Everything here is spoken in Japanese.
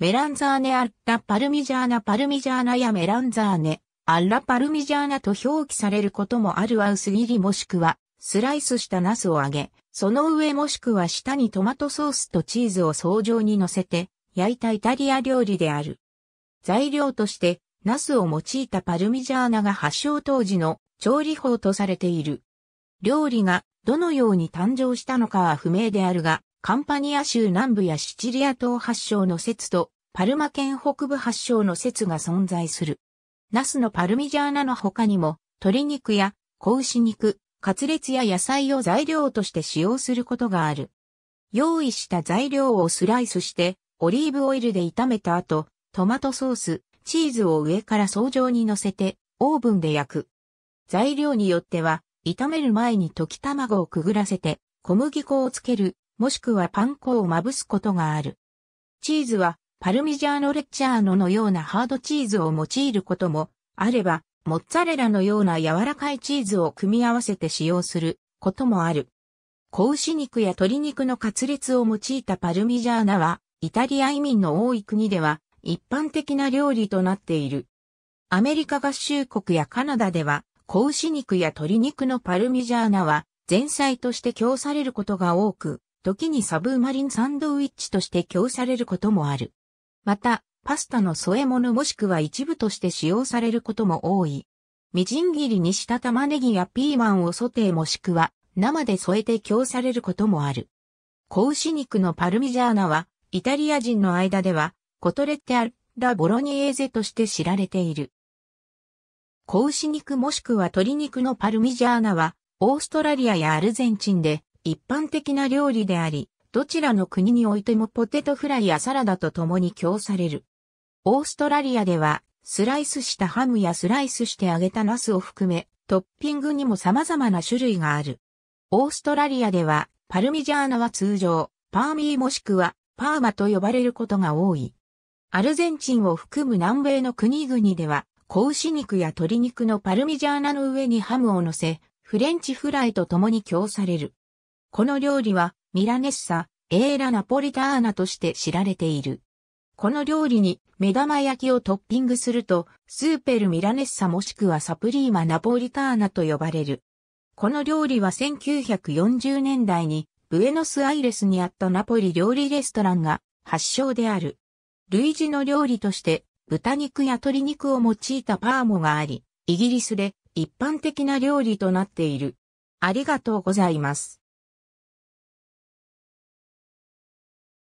メランザーネ・アッラ・パルミジャーナ・パルミジャーナやメランザーネ、アッラ・パルミジャーナと表記されることもあるは薄切りもしくは、スライスしたナスを揚げ、その上もしくは下にトマトソースとチーズを層状に乗せて、焼いたイタリア料理である。材料として、ナスを用いたパルミジャーナが発祥当時の調理法とされている。料理がどのように誕生したのかは不明であるが、カンパニア州南部やシチリア島発祥の説とパルマ県北部発祥の説が存在する。ナスのパルミジャーナの他にも、鶏肉や子牛肉、カツレツや野菜を材料として使用することがある。用意した材料をスライスして、オリーブオイルで炒めた後、トマトソース、チーズを上から層状に乗せて、オーブンで焼く。材料によっては、炒める前に溶き卵をくぐらせて、小麦粉をつける、もしくはパン粉をまぶすことがある。チーズは、パルミジャーノレッチャーノのようなハードチーズを用いることもあれば、モッツァレラのような柔らかいチーズを組み合わせて使用することもある。子牛肉や鶏肉のカツレツを用いたパルミジャーナは、イタリア移民の多い国では一般的な料理となっている。アメリカ合衆国やカナダでは、子牛肉や鶏肉のパルミジャーナは前菜として供されることが多く、時にサブーマリンサンドウィッチとして供されることもある。また、パスタの添え物もしくは一部として使用されることも多い。みじん切りにした玉ねぎやピーマンをソテーもしくは生で添えて供されることもある。子牛肉のパルミジャーナは、イタリア人の間では、コトレッテアル・ラ・ボロニエーゼとして知られている。子牛肉もしくは鶏肉のパルミジャーナは、オーストラリアやアルゼンチンで一般的な料理であり、どちらの国においてもポテトフライやサラダと共に供される。オーストラリアでは、スライスしたハムやスライスして揚げたナスを含め、トッピングにも様々な種類がある。オーストラリアでは、パルミジャーナは通常、パーミーもしくは、パーマと呼ばれることが多い。アルゼンチンを含む南米の国々では、子牛肉や鶏肉のパルミジャーナの上にハムを乗せ、フレンチフライと共に供される。この料理はミラネッサ、エーラナポリターナとして知られている。この料理に目玉焼きをトッピングすると、スーペルミラネッサもしくはサプリーマナポリターナと呼ばれる。この料理は1940年代にブエノスアイレスにあったナポリ料理レストランが発祥である。類似の料理として豚肉や鶏肉を用いたパーモがあり、イギリスで一般的な料理となっている。ありがとうございます。